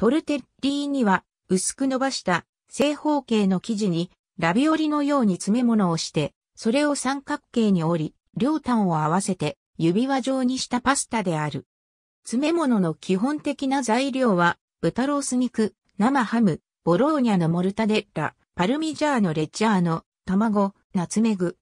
トルテッリーには薄く伸ばした正方形の生地にラビオリのように詰め物をして、それを三角形に折り、両端を合わせて指輪状にしたパスタである。詰め物の基本的な材料は、豚ロース肉、生ハム、ボローニャのモルタデッラ、パルミジャーノレッジャーノ、卵、ナツメグ。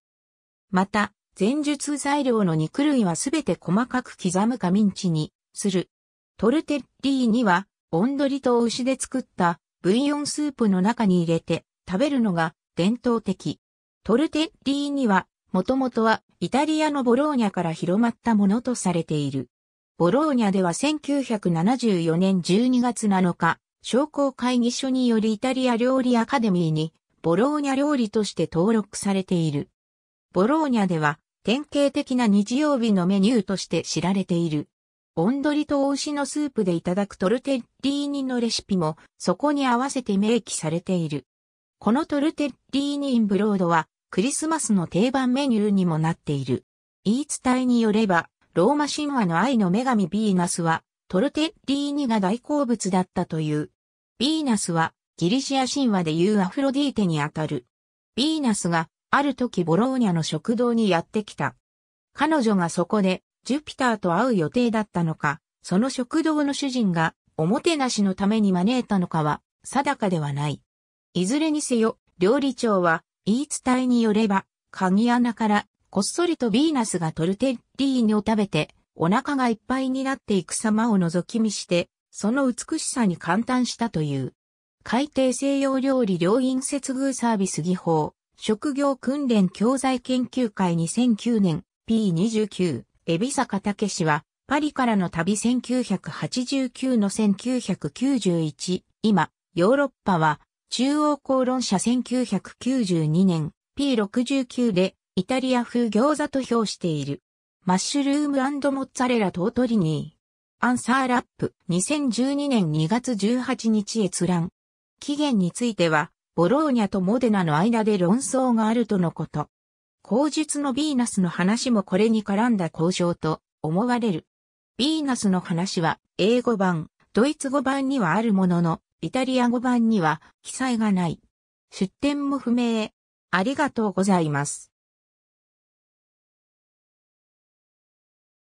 また、前述材料の肉類はすべて細かく刻むかミンチにする。トルテッリーにはおんどりと牛で作ったブイヨンスープの中に入れて食べるのが伝統的。トルテッリーニは、もともとはイタリアのボローニャから広まったものとされている。ボローニャでは1974年12月7日、商工会議所によりイタリア料理アカデミーに、ボローニャ料理として登録されている。ボローニャでは、典型的な日曜日のメニューとして知られている。オンドリと牛のスープでいただくトルテッリーニのレシピもそこに合わせて明記されている。このトルテッリーニインブロードはクリスマスの定番メニューにもなっている。言い伝えによれば、ローマ神話の愛の女神ビーナスはトルテッリーニが大好物だったという。ビーナスはギリシア神話でいうアフロディーテにあたる。ビーナスがある時ボローニャの食堂にやってきた。彼女がそこでジュピターと会う予定だったのか、その食堂の主人が、おもてなしのために招いたのかは、定かではない。いずれにせよ、料理長は、言い伝えによれば、鍵穴から、こっそりとヴィーナスがトルテッリーニを食べて、お腹がいっぱいになっていく様を覗き見して、その美しさに感嘆したという。海底西洋料理両院接遇サービス技法、職業訓練教材研究会2009年 P29。海老坂武氏は、パリからの旅1989の1991、今、ヨーロッパは、中央公論者1992年、P69 で、イタリア風餃子と評している。マッシュルームモッツァレラトートリニー。アンサーラップ2012年2月18日閲覧。期限については、ボローニャとモデナの間で論争があるとのこと。口述のヴィーナスの話もこれに絡んだ交渉と思われる。ヴィーナスの話は英語版、ドイツ語版にはあるものの、イタリア語版には記載がない。出典も不明。ありがとうございます。